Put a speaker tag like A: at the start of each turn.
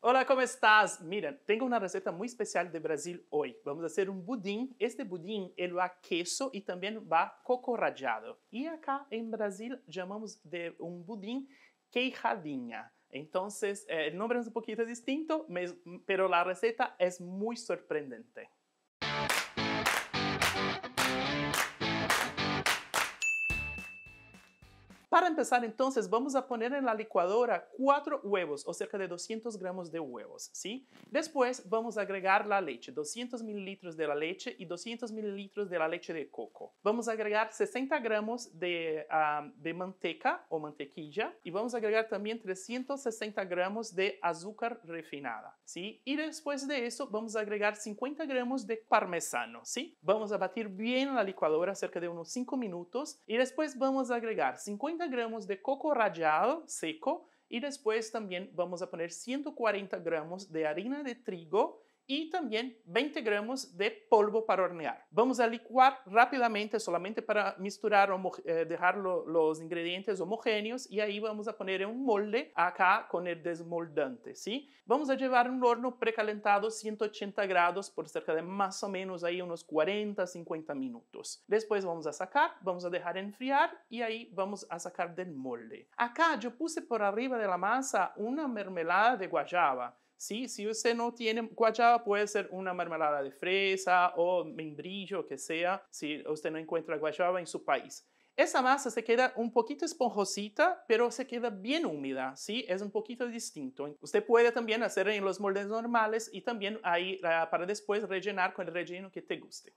A: Olá, como estás? Mira, tenho uma receita muito especial de Brasil hoje. Vamos fazer um budim. Este budim, ele vai queso e também vai coco rajado. E acá em Brasil chamamos de um pudim queijadinha. Então, eh, o nome é um pouquinho distinto, mas a receita é muito surpreendente. Para empezar, entonces, vamos a poner en la licuadora cuatro huevos o cerca de 200 gramos de huevos, ¿sí? Después vamos a agregar la leche, 200 mililitros de la leche y 200 mililitros de la leche de coco. Vamos a agregar 60 gramos de, manteca o mantequilla y vamos a agregar también 360 gramos de azúcar refinada, ¿sí? Y después de eso vamos a agregar 50 gramos de parmesano, ¿sí? Vamos a batir bien la licuadora cerca de unos 5 minutos y después vamos a agregar 50 gramos de coco rallado seco y después también vamos a poner 140 gramos de harina de trigo y también 20 gramos de polvo para hornear. Vamos a licuar rápidamente solamente para misturar, o eh, dejar los ingredientes homogéneos y ahí vamos a poner en un molde acá con el desmoldante, ¿sí? Vamos a llevar un horno precalentado a 180 grados por cerca de más o menos ahí unos 40, 50 minutos. Después vamos a sacar, vamos a dejar enfriar y ahí vamos a sacar del molde. Acá yo puse por arriba de la masa una mermelada de guayaba si usted no tiene guayaba, puede ser una mermelada de fresa o membrillo, que sea, si usted no encuentra guayaba en su país. Esa masa se queda un poquito esponjosita, pero se queda bien húmeda, ¿sí? Es un poquito distinto. Usted puede también hacer en los moldes normales y también ahí ah, para después rellenar con el relleno que te guste.